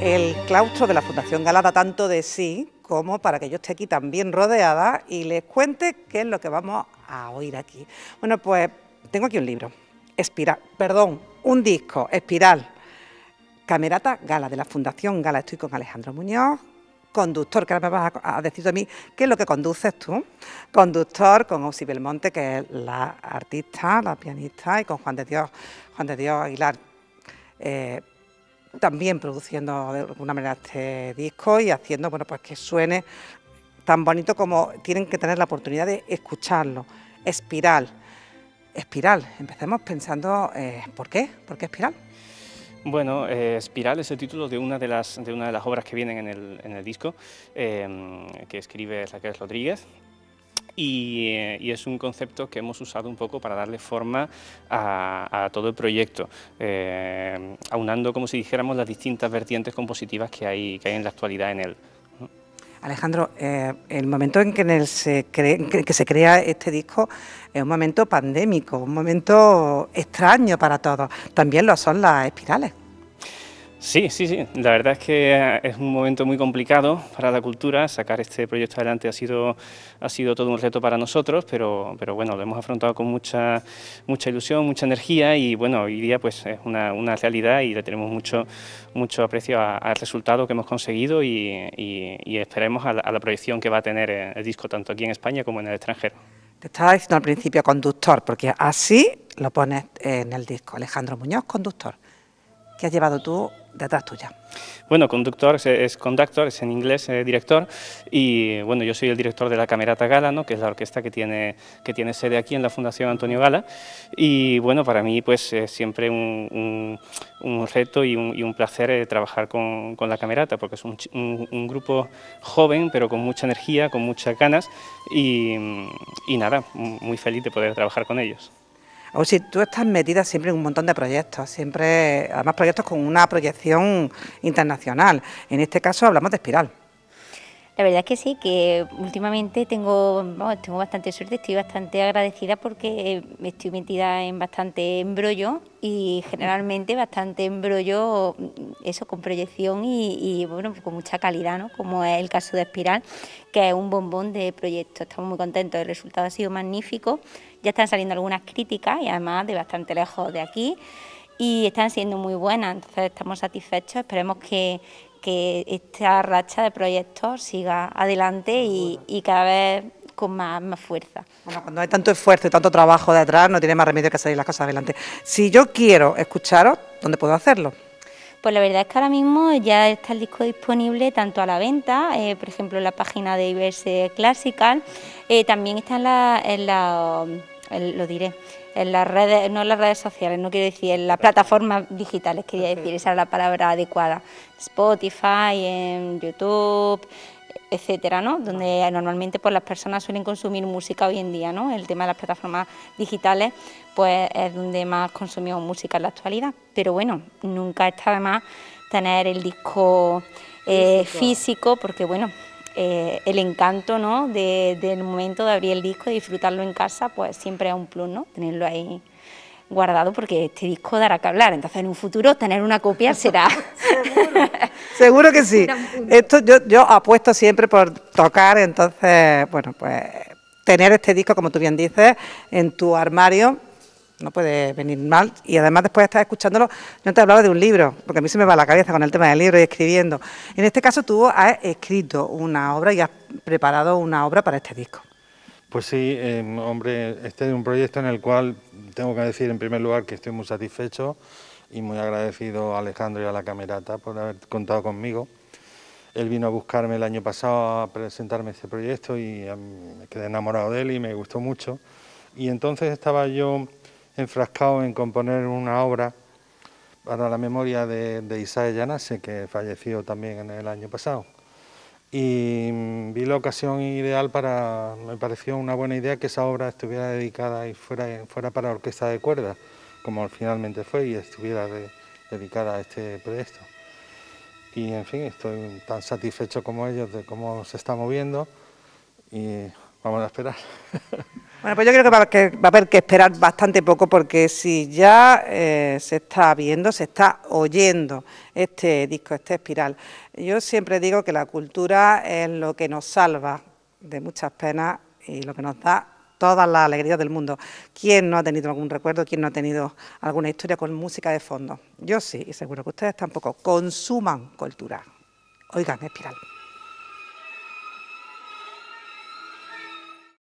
El claustro de la Fundación Galada tanto de sí como para que yo esté aquí también rodeada y les cuente qué es lo que vamos a oír aquí. Bueno, pues tengo aquí un libro, Espiral, perdón, un disco, Espiral, Camerata Gala de la Fundación Gala. Estoy con Alejandro Muñoz, conductor, que ahora me vas a, decir a mí qué es lo que conduces tú, conductor con Osi Belmonte, que es la artista, la pianista, y con Juan de Dios, Juan de Dios Aguilar. Eh, también produciendo de alguna manera este disco y haciendo bueno pues que suene tan bonito como tienen que tener la oportunidad de escucharlo. Espiral. Espiral. Empecemos pensando eh, por qué, por qué espiral. Bueno, eh, Espiral es el título de una de las, de una de las obras que vienen en el, disco, eh, que escribe Raquel Rodríguez, eh, y, es un concepto que hemos usado un poco para darle forma a, todo el proyecto, eh, aunando como si dijéramos las distintas vertientes compositivas que hay, que hay en la actualidad en él. Alejandro, eh, el momento en que, en el que se crea este disco es un momento pandémico, un momento extraño para todos. También lo son las espirales. Sí, sí, sí. La verdad es que eh, es un momento muy complicado para la cultura. Sacar este proyecto adelante ha sido, ha sido todo un reto para nosotros, pero, pero bueno, lo hemos afrontado con mucha, mucha ilusión, mucha energía y bueno, hoy día pues es una, realidad y le tenemos mucho, mucho aprecio al resultado que hemos conseguido y, esperemos a la, a la, proyección que va a tener eh, el disco tanto aquí en España como en el extranjero. Te estaba diciendo al principio conductor, porque así lo pones en el disco. Alejandro Muñoz, conductor. ¿Qué has llevado tú de Bueno, conductor es conductor, es en inglés eh, director, y bueno, yo soy el director de la Camerata Gala, ¿no? que es la orquesta que tiene, que tiene sede aquí en la Fundación Antonio Gala, y bueno, para mí pues siempre un, un, reto y un, un placer eh, trabajar con, con, la Camerata, porque es un, grupo joven, pero con mucha energía, con muchas ganas, y nada, muy feliz de poder trabajar con ellos. O si tú estás metida siempre en un montón de proyectos, siempre, además proyectos con una proyección internacional. En este caso hablamos de Espiral. La verdad es que sí, que últimamente tengo, tengo bastante suerte, estoy bastante agradecida porque eh, estoy metida en bastante embrollo y generalmente bastante embrollo, mm, eso con proyección y, bueno, pues con mucha calidad, como es el caso de Espiral, que es un bombón de proyecto. Estamos muy contentos, el resultado ha sido magnífico, ya están saliendo algunas críticas y además de bastante lejos de aquí y están siendo muy buenas, entonces estamos satisfechos, esperemos que, que esta racha de proyectos siga adelante y, cada vez con más, fuerza. Bueno, cuando hay tanto esfuerzo y tanto trabajo de atrás... no tiene más remedio que salir las cosas adelante. Si yo quiero escucharos, ¿dónde puedo hacerlo? Pues la verdad es que ahora mismo ya está el disco disponible tanto a la venta, eh, por ejemplo, en la página de Iverse Classical, eh, también está en la, lo diré, en las redes, no en las redes sociales, no quiero decir, en las plataformas digitales, quería decir, esa es la palabra adecuada, Spotify, en YouTube, etcétera, ¿no? Donde normalmente pues, las personas suelen consumir música hoy en día, ¿no? El tema de las plataformas digitales, pues es donde más consumimos música en la actualidad. Pero bueno, nunca está de más tener el disco eh, físico, porque bueno, eh, el encanto ¿no? del momento de abrir el disco, y disfrutarlo en casa, pues siempre es un plus, ¿no? tenerlo ahí guardado porque este disco dará que hablar. Entonces, en un futuro, tener una copia será. seguro, seguro que sí. Esto yo, yo apuesto siempre por tocar, entonces, bueno, pues tener este disco, como tú bien dices, en tu armario no puede venir mal. Y además después de estar escuchándolo, yo te hablaba de un libro, porque a mí se me va la cabeza con el tema del libro y escribiendo. En este caso tú has escrito una obra y has preparado una obra para este disco. Pues sí, em, hombre, este es un proyecto en el cual tengo que decir en primer lugar que estoy muy satisfecho y muy agradecido a Alejandro y a la Camerata por haber contado conmigo. Él vino a buscarme el año pasado a presentarme este proyecto y em, quedé enamorado de él y me gustó mucho. Y entonces estaba yo enfrascado en componer una obra para la memoria de, de Isaac Yanase, que falleció también en el año pasado. Y mm, vi la ocasión ideal para, me pareció una buena idea que esa obra estuviera dedicada y fuera, fuera para orquesta de cuerdas, como finalmente fue, y estuviera dedicada a este proyecto. Y en fin, estoy tan satisfecho como ellos de cómo se está moviendo y vamos a esperar. Bueno, pues yo creo que va, a haber que, esperar bastante poco porque si ya eh, se está viendo, se está oyendo este disco, este espiral. Yo siempre digo que la cultura es lo que nos salva de muchas penas y lo que nos da toda las alegrías del mundo. ¿Quién no ha tenido algún recuerdo? ¿Quién no ha tenido alguna historia con música de fondo? Yo sí, y seguro que ustedes tampoco. Consuman cultura. Oigan, espiral.